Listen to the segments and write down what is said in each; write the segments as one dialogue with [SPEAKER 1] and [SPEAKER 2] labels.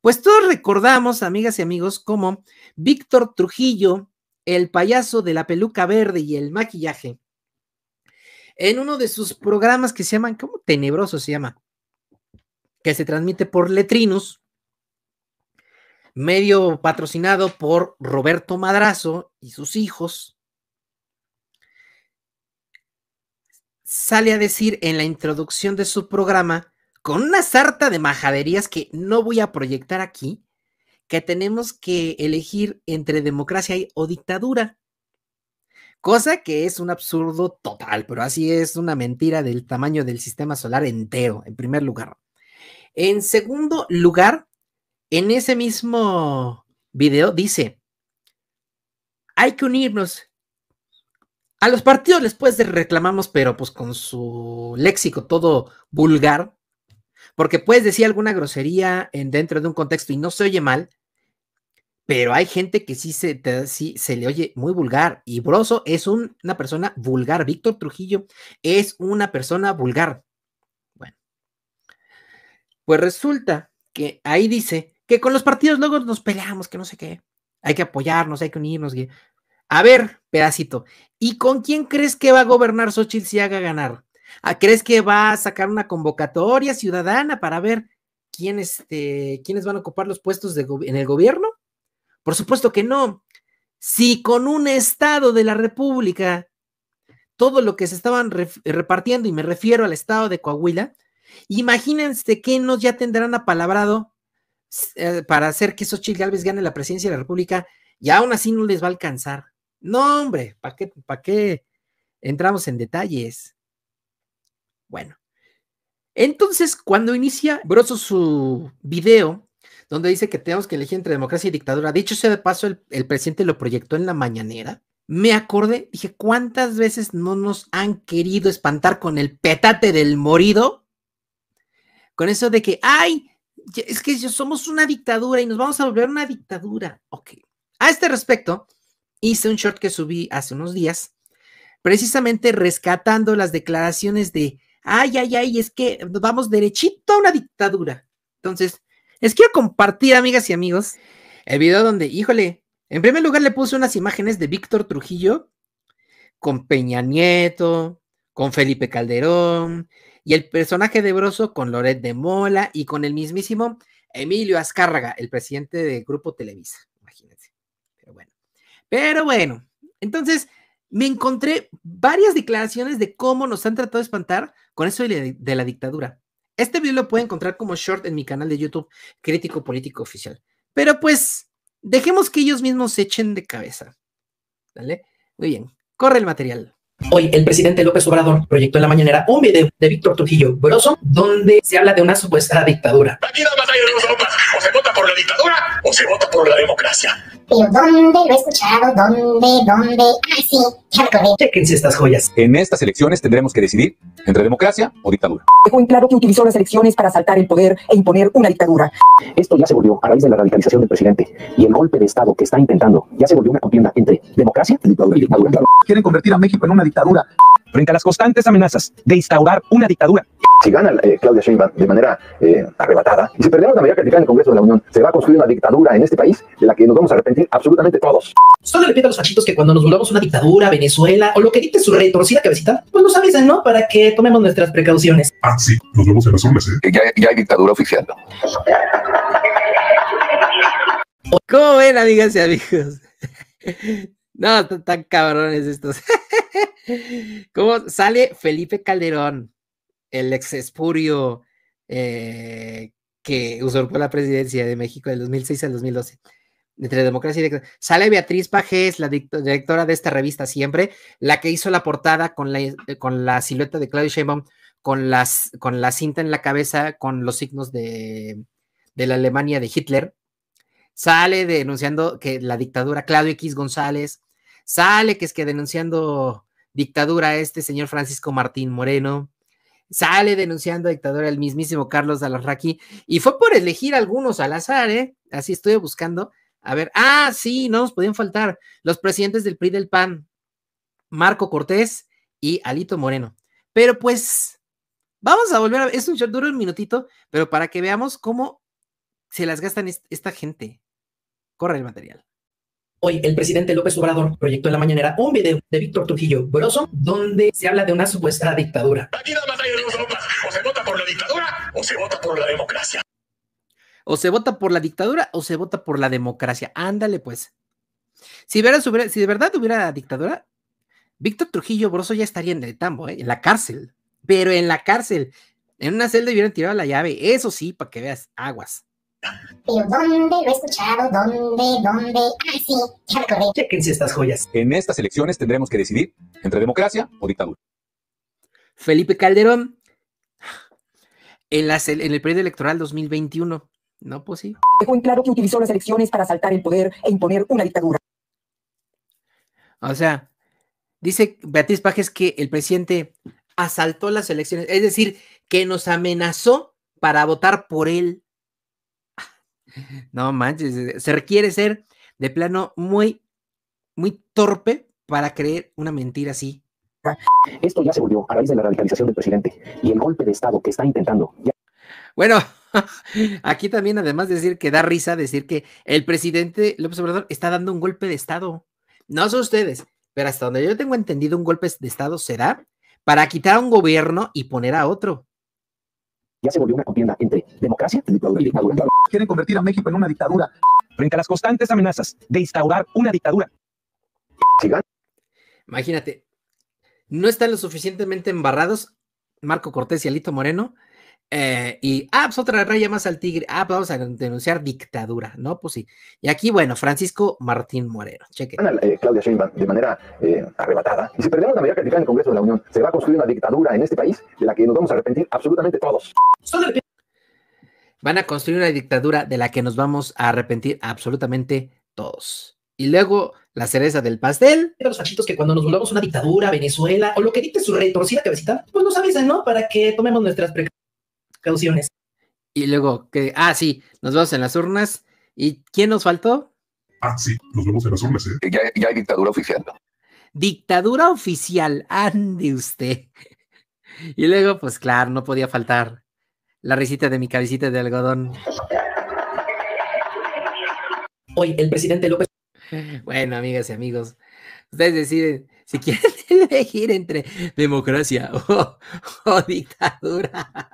[SPEAKER 1] Pues todos recordamos, amigas y amigos, como Víctor Trujillo, el payaso de la peluca verde y el maquillaje, en uno de sus programas que se llaman, ¿cómo? Tenebroso se llama, que se transmite por Letrinus, medio patrocinado por Roberto Madrazo y sus hijos, sale a decir en la introducción de su programa con una sarta de majaderías que no voy a proyectar aquí, que tenemos que elegir entre democracia o dictadura. Cosa que es un absurdo total, pero así es una mentira del tamaño del sistema solar entero, en primer lugar. En segundo lugar, en ese mismo video dice, hay que unirnos. A los partidos después de reclamamos, pero pues con su léxico todo vulgar, porque puedes decir alguna grosería en, dentro de un contexto y no se oye mal, pero hay gente que sí se, se le oye muy vulgar. Y Broso es una persona vulgar. Víctor Trujillo es una persona vulgar. Bueno, pues resulta que ahí dice que con los partidos luego nos peleamos, que no sé qué. Hay que apoyarnos, hay que unirnos. A ver, pedacito. ¿Y con quién crees que va a gobernar Xochitl si haga ganar? ¿Crees que va a sacar una convocatoria ciudadana para ver quién este, quiénes van a ocupar los puestos de en el gobierno? Por supuesto que no. Si con un estado de la República todo lo que se estaban repartiendo, y me refiero al estado de Coahuila, imagínense que nos ya tendrán apalabrado eh, para hacer que Xochitl Gálvez gane la presidencia de la República, y aún así no les va a alcanzar. No, hombre, ¿para qué, qué entramos en detalles? Bueno, entonces cuando inicia Broso su video, donde dice que tenemos que elegir entre democracia y dictadura, dicho sea de paso, el, el presidente lo proyectó en la mañanera. Me acordé, dije, ¿cuántas veces no nos han querido espantar con el petate del morido? Con eso de que, ay, es que somos una dictadura y nos vamos a volver una dictadura. Ok. A este respecto, hice un short que subí hace unos días, precisamente rescatando las declaraciones de ay, ay, ay, es que vamos derechito a una dictadura. Entonces, les quiero compartir, amigas y amigos, el video donde, híjole, en primer lugar le puse unas imágenes de Víctor Trujillo con Peña Nieto, con Felipe Calderón y el personaje de Broso con Loret de Mola y con el mismísimo Emilio Azcárraga, el presidente del grupo Televisa, imagínense. bueno, pero bueno, entonces me encontré varias declaraciones de cómo nos han tratado de espantar con eso de la, dictadura. Este video lo puede encontrar como short en mi canal de YouTube, Crítico Político Oficial. Pero pues, dejemos que ellos mismos se echen de cabeza. Dale, Muy bien, corre el material. Hoy el presidente López Obrador proyectó en la mañanera un video de Víctor Trujillo Broso donde se habla de una supuesta dictadura. o se vota por la dictadura o se vota por la democracia. Pero ¿dónde lo he escuchado? ¿Dónde? ¿Dónde? Ah, sí, ya estas joyas. En estas elecciones tendremos que decidir entre democracia o dictadura. Dejó en claro que utilizó las elecciones para saltar el poder e imponer una dictadura. Esto ya se volvió, a raíz de la radicalización del presidente y el golpe de Estado que está intentando, ya se volvió una contienda entre democracia dictadura. Y dictadura. Quieren convertir a México en una dictadura frente a las constantes amenazas de instaurar una dictadura. Si gana eh, Claudia Sheinbaum de manera eh, arrebatada y si perdemos la mayoría crítica en el Congreso de la Unión, se va a construir una dictadura en este país de la que nos vamos a arrepentir absolutamente todos. Solo le pido a los fachitos que cuando nos volvamos una dictadura, Venezuela o lo que dicte su retorcida cabecita, pues nos avisen, ¿no? Para que tomemos nuestras precauciones. Ah, sí, nos vemos en las urnas, ¿eh? Ya, ya hay dictadura oficial. ¿Cómo ven, amigas y amigos? No, están tan cabrones estos. ¿Cómo sale Felipe Calderón, el ex espurio eh, que usurpó la presidencia de México del 2006 al 2012? Entre democracia y Sale Beatriz Pajes, la directora de esta revista siempre, la que hizo la portada con la, con la silueta de Claudio Sheinbaum, con, las, con la cinta en la cabeza, con los signos de, de la Alemania de Hitler. Sale denunciando que la dictadura Claudio X González. Sale que es que denunciando dictadura este señor Francisco Martín Moreno, sale denunciando dictadura el mismísimo Carlos Alarraqui, y fue por elegir algunos al azar, ¿eh? Así estoy buscando. A ver, ah, sí, no nos podían faltar los presidentes del PRI del PAN, Marco Cortés y Alito Moreno. Pero pues, vamos a volver a... Es un short, duro, un minutito, pero para que veamos cómo se las gastan esta gente. Corre el material. Hoy el presidente López Obrador proyectó en la mañanera un video de Víctor Trujillo Broso donde se habla de una supuesta dictadura. Aquí nada más hay dos O se vota por la dictadura o se vota por la democracia. O se vota por la dictadura o se vota por la democracia. Ándale pues. Si, de verdad hubiera dictadura, Víctor Trujillo Broso ya estaría en el tambo, ¿eh? en la cárcel. Pero en la cárcel, en una celda hubieran tirado la llave. Eso sí, para que veas, aguas. Pero ¿dónde lo he escuchado? ¿Dónde? ¿Dónde? Ah, sí, ya recordé. Chequense estas joyas. En estas elecciones tendremos que decidir entre democracia o dictadura. Felipe Calderón, en, en el periodo electoral 2021, no, pues sí. Dejó en claro que utilizó las elecciones para asaltar el poder e imponer una dictadura. O sea, dice Beatriz Pajes que el presidente asaltó las elecciones, es decir, que nos amenazó para votar por él. No manches, eh, se requiere ser de plano muy, muy torpe para creer una mentira así. Esto ya se volvió a raíz de la radicalización del presidente y el golpe de Estado que está intentando. Bueno, aquí también además de decir que da risa decir que el presidente López Obrador está dando un golpe de Estado. No son ustedes, pero hasta donde yo tengo entendido un golpe de Estado será para quitar a un gobierno y poner a otro ya se volvió una contienda entre democracia y dictadura. Y Quieren convertir a México en una dictadura. Frente a las constantes amenazas de instaurar una dictadura. Imagínate, no están lo suficientemente embarrados Marco Cortés y Alito Moreno eh, y, ah, pues otra raya más al tigre. Ah, pues, vamos a denunciar dictadura, ¿no? Pues sí. Y aquí, bueno, Francisco Martín Moreno. Cheque. Eh, Claudia de manera eh, arrebatada. Y si perdemos la mayoría en el Congreso de la Unión, se va a construir una dictadura en este país de la que nos vamos a arrepentir absolutamente todos. Van a construir una dictadura de la que nos vamos a arrepentir absolutamente todos. Y luego la cereza del pastel. Los achitos que cuando nos volvamos una dictadura, Venezuela, o lo que dicte su retorcida cabecita, pues nos avisen, ¿no? Para que tomemos nuestras precauciones precauciones. Y luego, que, ah, sí, nos vemos en las urnas. ¿Y quién nos faltó? Ah, sí, nos vemos en las urnas, ¿eh? Ya, hay dictadura oficial. Dictadura oficial, ande usted. Y luego, pues claro, no podía faltar la risita de mi cabecita de algodón. Hoy el presidente López. Bueno, amigas y amigos, ustedes deciden si quieren elegir entre democracia o dictadura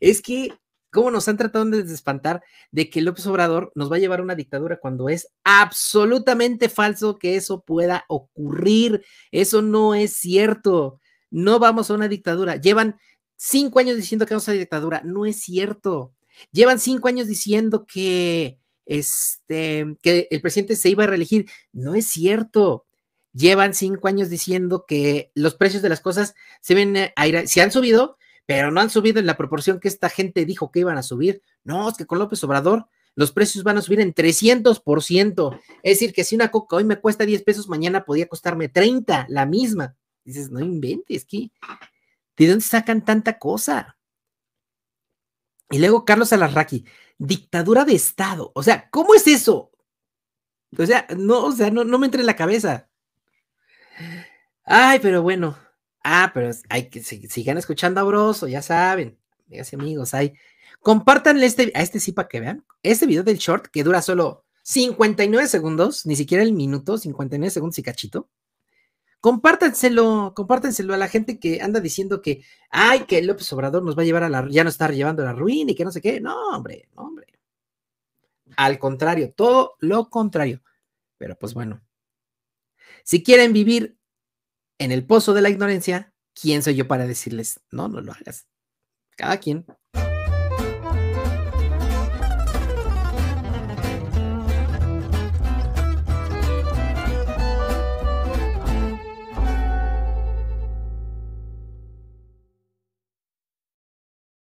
[SPEAKER 1] es que cómo nos han tratado de espantar de que López Obrador nos va a llevar a una dictadura cuando es absolutamente falso que eso pueda ocurrir. Eso no es cierto. No vamos a una dictadura. Llevan cinco años diciendo que vamos a una dictadura. No es cierto. Llevan cinco años diciendo que, este, que el presidente se iba a reelegir. No es cierto llevan cinco años diciendo que los precios de las cosas se, ven eh, se han subido pero no han subido en la proporción que esta gente dijo que iban a subir. No, es que con López Obrador los precios van a subir en 300%. Es decir, que si una coca hoy me cuesta 10 pesos, mañana podía costarme 30, la misma. Dices, no inventes, ¿qué? ¿de dónde sacan tanta cosa? Y luego Carlos Alarraqui, dictadura de Estado. O sea, ¿cómo es eso? O sea, no, o sea, no, me entra en la cabeza. Ay, pero bueno, Ah, pero hay que sigan escuchando a Broso, ya saben, amigas amigos, hay. Compártanle este, a este sí para que vean. Este video del short que dura solo 59 segundos, ni siquiera el minuto, 59 segundos y cachito. Compártanselo, compártanselo a la gente que anda diciendo que, ay, que López Obrador nos va a llevar a la, ya nos está llevando a la ruina y que no sé qué. No, hombre, no, hombre. Al contrario, todo lo contrario. Pero pues bueno. Si quieren vivir en el pozo de la ignorancia, ¿quién soy yo para decirles, no, no lo hagas? Cada quien